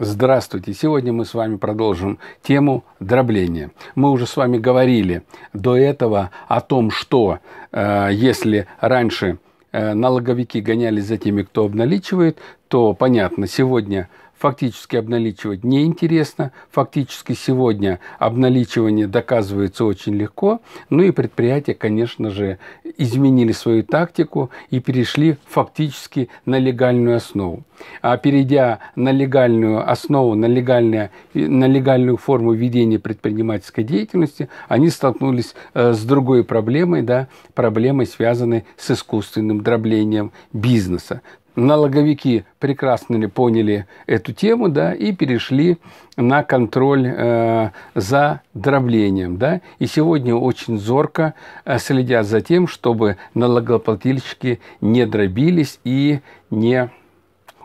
Здравствуйте! Сегодня мы с вами продолжим тему дробления. Мы уже с вами говорили до этого о том, что э, если раньше э, налоговики гонялись за теми, кто обналичивает, то понятно, сегодня фактически обналичивать неинтересно, фактически сегодня обналичивание доказывается очень легко, ну и предприятия, конечно же, изменили свою тактику и перешли фактически на легальную основу. А перейдя на легальную основу, на, легальное, на легальную форму ведения предпринимательской деятельности, они столкнулись э, с другой проблемой, да, проблемой, связанной с искусственным дроблением бизнеса налоговики прекрасно ли поняли эту тему, да, и перешли на контроль э, за дроблением, да, и сегодня очень зорко э, следят за тем, чтобы налогоплательщики не дробились и не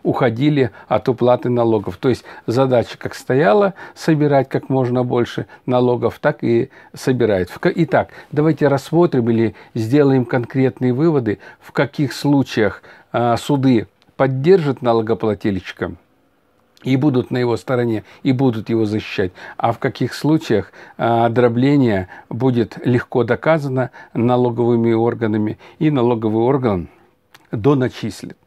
уходили от уплаты налогов. То есть задача как стояла собирать как можно больше налогов, так и собирает. Итак, давайте рассмотрим или сделаем конкретные выводы, в каких случаях а, суды поддержат налогоплательщика и будут на его стороне, и будут его защищать. А в каких случаях а, дробление будет легко доказано налоговыми органами, и налоговый орган доначислит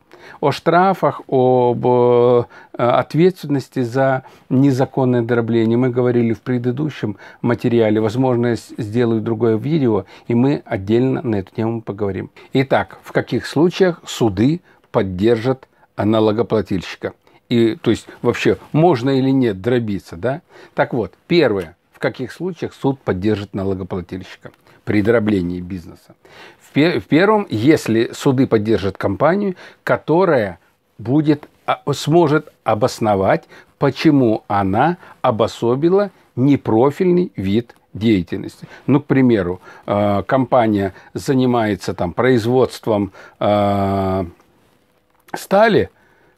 о штрафах, об э, ответственности за незаконное дробление. Мы говорили в предыдущем материале. Возможно, я сделаю другое видео, и мы отдельно на эту тему поговорим. Итак, в каких случаях суды поддержат налогоплательщика? И, то есть, вообще, можно или нет дробиться, да? Так вот, первое. В каких случаях суд поддержит налогоплательщика? при дроблении бизнеса. В, пер в первом, если суды поддержат компанию, которая будет, а, сможет обосновать, почему она обособила непрофильный вид деятельности. Ну, к примеру, э, компания занимается там производством э, стали,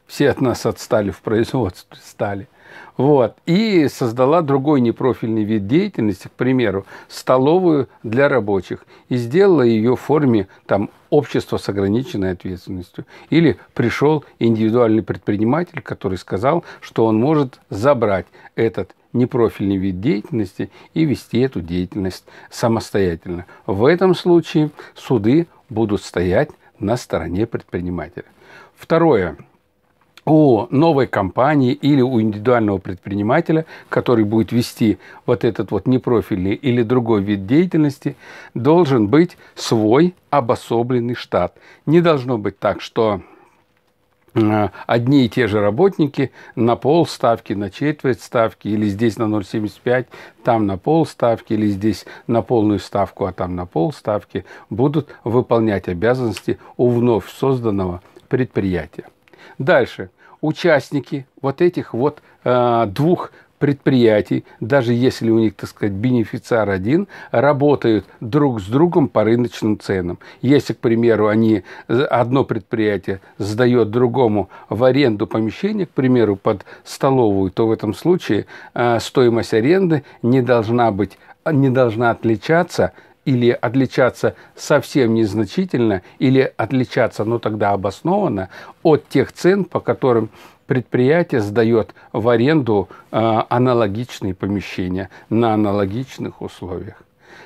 все от нас отстали в производстве стали – вот. И создала другой непрофильный вид деятельности, к примеру, столовую для рабочих. И сделала ее в форме там, общества с ограниченной ответственностью. Или пришел индивидуальный предприниматель, который сказал, что он может забрать этот непрофильный вид деятельности и вести эту деятельность самостоятельно. В этом случае суды будут стоять на стороне предпринимателя. Второе у новой компании или у индивидуального предпринимателя, который будет вести вот этот вот непрофильный или другой вид деятельности, должен быть свой обособленный штат. Не должно быть так, что э, одни и те же работники на полставки, на четверть ставки, или здесь на 0,75, там на пол ставки или здесь на полную ставку, а там на пол ставки будут выполнять обязанности у вновь созданного предприятия. Дальше – участники вот этих вот э, двух предприятий, даже если у них, так сказать, бенефициар один, работают друг с другом по рыночным ценам. Если, к примеру, они, э, одно предприятие сдает другому в аренду помещение, к примеру, под столовую, то в этом случае э, стоимость аренды не должна быть, не должна отличаться или отличаться совсем незначительно, или отличаться, но ну, тогда обоснованно, от тех цен, по которым предприятие сдает в аренду а, аналогичные помещения на аналогичных условиях.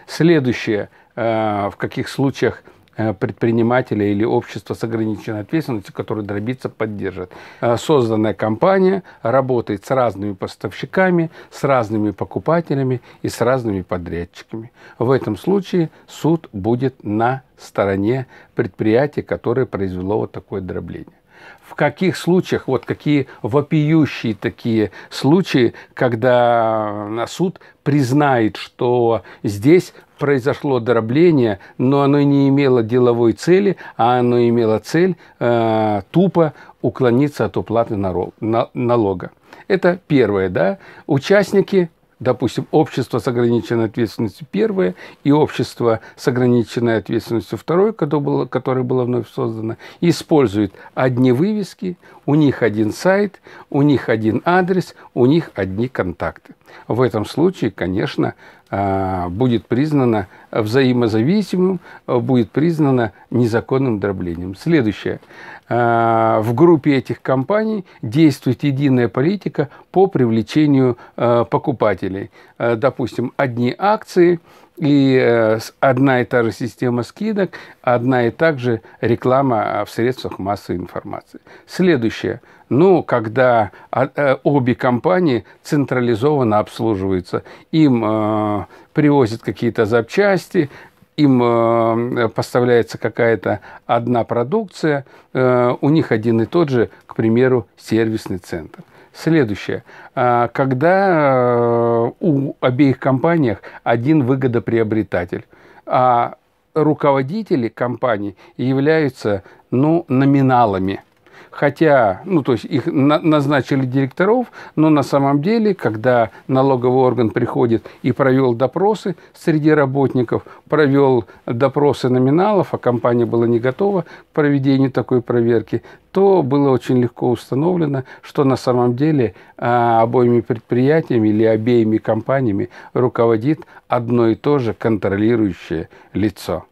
Следующее, а, в каких случаях Э, предпринимателя или общества с ограниченной ответственностью, которые дробиться поддержат. Э, созданная компания работает с разными поставщиками, с разными покупателями и с разными подрядчиками. В этом случае суд будет на стороне предприятия, которое произвело вот такое дробление в каких случаях, вот какие вопиющие такие случаи, когда на суд признает, что здесь произошло дробление, но оно не имело деловой цели, а оно имело цель э, тупо уклониться от уплаты налога. Это первое, да. Участники допустим, общество с ограниченной ответственностью первое и общество с ограниченной ответственностью второе, которое было, которое было вновь создано, использует одни вывески, у них один сайт, у них один адрес, у них одни контакты. В этом случае, конечно, Э, будет признано взаимозависимым, э, будет признано незаконным дроблением. Следующее. Э, в группе этих компаний действует единая политика по привлечению покупателей. Допустим, одни акции и одна и та же система скидок, одна и та же реклама в средствах массовой информации. Следующее. Ну, когда а, э, обе компании централизованно обслуживаются. Им э, привозят какие-то запчасти, им э, поставляется какая-то одна продукция, э, у них один и тот же, к примеру, сервисный центр. Следующее. А, когда э, у обеих компаниях один выгодоприобретатель, а руководители компаний являются ну, номиналами – хотя, ну, то есть их назначили директоров, но на самом деле, когда налоговый орган приходит и провел допросы среди работников, провел допросы номиналов, а компания была не готова к проведению такой проверки, то было очень легко установлено, что на самом деле а, обоими предприятиями или обеими компаниями руководит одно и то же контролирующее лицо.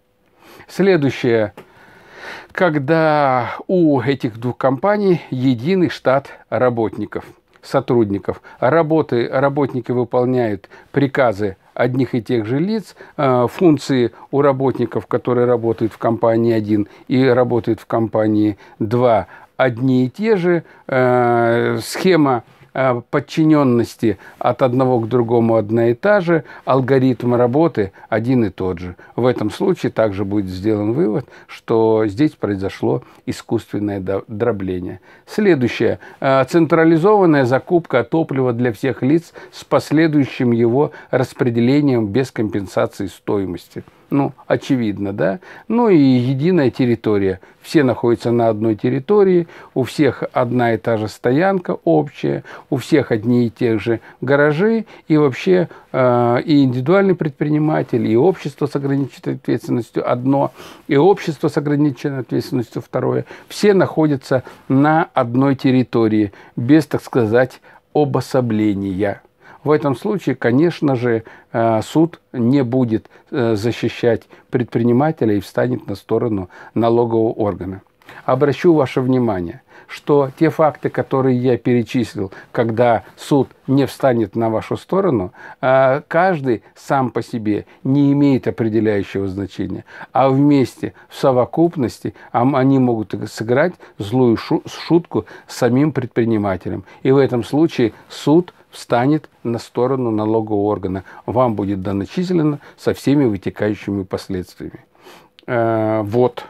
Следующее – когда у этих двух компаний единый штат работников, сотрудников. Работы, работники выполняют приказы одних и тех же лиц, э, функции у работников, которые работают в компании 1 и работают в компании 2, одни и те же, э, схема Э, подчиненности от одного к другому одна и та же, алгоритм работы один и тот же. В этом случае также будет сделан вывод, что здесь произошло искусственное дробление. Следующее. Э, централизованная закупка топлива для всех лиц с последующим его распределением без компенсации стоимости ну, очевидно, да. Ну и единая территория. Все находятся на одной территории, у всех одна и та же стоянка общая, у всех одни и те же гаражи, и вообще э, и индивидуальный предприниматель, и общество с ограниченной ответственностью одно, и общество с ограниченной ответственностью второе. Все находятся на одной территории, без, так сказать, обособления. В этом случае, конечно же, э, суд не будет э, защищать предпринимателя и встанет на сторону налогового органа. Обращу ваше внимание, что те факты, которые я перечислил, когда суд не встанет на вашу сторону, а, каждый сам по себе не имеет определяющего значения, а вместе, в совокупности, они могут сыграть злую шутку самим предпринимателем. И в этом случае суд встанет на сторону налогового органа. Вам будет доначислено со всеми вытекающими последствиями. Э, вот.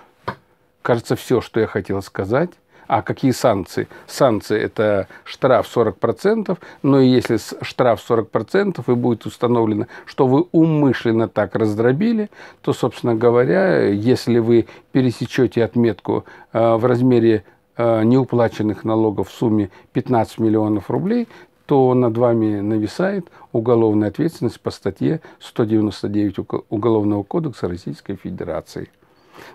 Кажется, все, что я хотел сказать. А какие санкции? Санкции – это штраф 40%, но если штраф 40% и будет установлено, что вы умышленно так раздробили, то, собственно говоря, если вы пересечете отметку э, в размере э, неуплаченных налогов в сумме 15 миллионов рублей, то над вами нависает уголовная ответственность по статье 199 Уголовного кодекса Российской Федерации.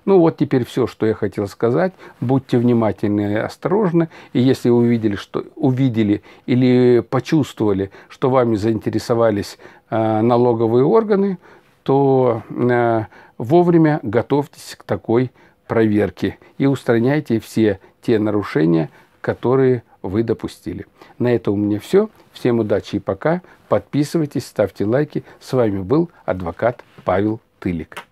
Ну вот теперь все, что я хотел сказать. Будьте внимательны и осторожны. И если увидели, что, увидели или почувствовали, что вами заинтересовались э, налоговые органы, то э, вовремя готовьтесь к такой проверке и устраняйте все те нарушения, которые вы допустили. На этом у меня все. Всем удачи и пока. Подписывайтесь, ставьте лайки. С вами был адвокат Павел Тылик.